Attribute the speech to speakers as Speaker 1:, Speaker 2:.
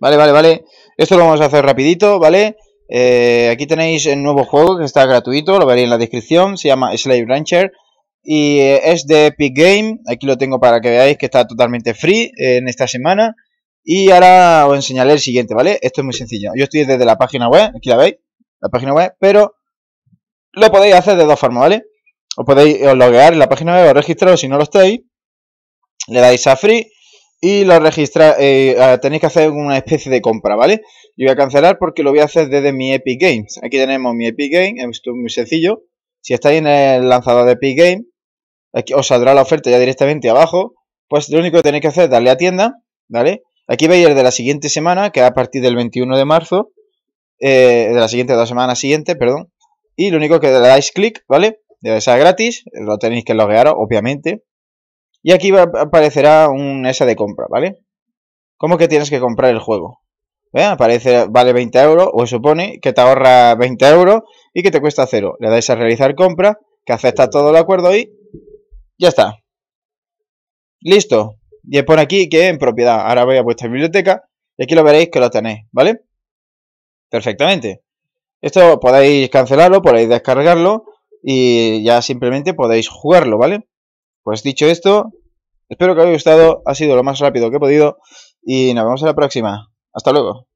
Speaker 1: Vale, vale, vale. Esto lo vamos a hacer rapidito, ¿vale? Eh, aquí tenéis el nuevo juego que está gratuito, lo veréis en la descripción. Se llama Slave Rancher. Y eh, es de Epic Game. Aquí lo tengo para que veáis que está totalmente free eh, en esta semana. Y ahora os enseñaré el siguiente, ¿vale? Esto es muy sencillo. Yo estoy desde la página web, aquí la veis, la página web, pero lo podéis hacer de dos formas, ¿vale? Os podéis os loguear en la página web, o registraros si no lo estáis, le dais a free y lo registra eh, tenéis que hacer una especie de compra, ¿vale? Yo voy a cancelar porque lo voy a hacer desde mi Epic Games. Aquí tenemos mi Epic Games, es muy sencillo. Si estáis en el lanzador de Epic Games, aquí os saldrá la oferta ya directamente abajo. Pues lo único que tenéis que hacer es darle a tienda, ¿vale? Aquí veis el de la siguiente semana, que a partir del 21 de marzo, eh, de la siguiente, dos semana siguiente, perdón. Y lo único que le dais clic, ¿vale? Debe ser gratis, lo tenéis que loguear, obviamente. Y aquí aparecerá un S de compra, ¿vale? ¿Cómo que tienes que comprar el juego? ¿Eh? Aparece, vale 20 euros, o supone que te ahorra 20 euros y que te cuesta cero. Le dais a realizar compra, que acepta todo el acuerdo y ya está. Listo. Y pone aquí que en propiedad. Ahora voy a vuestra biblioteca y aquí lo veréis que lo tenéis, ¿vale? Perfectamente. Esto podéis cancelarlo, podéis descargarlo y ya simplemente podéis jugarlo, ¿vale? Pues dicho esto, espero que os haya gustado, ha sido lo más rápido que he podido y nos vemos en la próxima. Hasta luego.